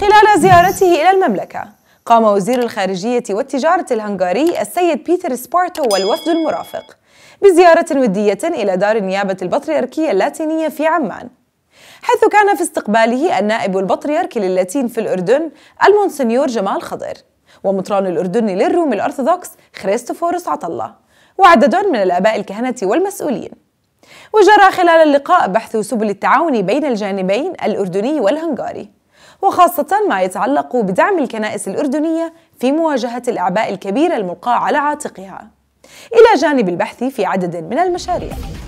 خلال زيارته إلى المملكة قام وزير الخارجية والتجارة الهنغاري السيد بيتر سبارتو والوفد المرافق بزيارة ودية إلى دار النيابة البطريركية اللاتينية في عمان حيث كان في استقباله النائب البطريركي للاتين في الأردن المونسنيور جمال خضر ومطران الأردن للروم الأرثوذكس خريستوفورس عطلة وعدد من الآباء الكهنة والمسؤولين وجرى خلال اللقاء بحث سبل التعاون بين الجانبين الأردني والهنغاري وخاصة ما يتعلق بدعم الكنائس الأردنية في مواجهة الأعباء الكبيرة الملقاة على عاتقها إلى جانب البحث في عدد من المشاريع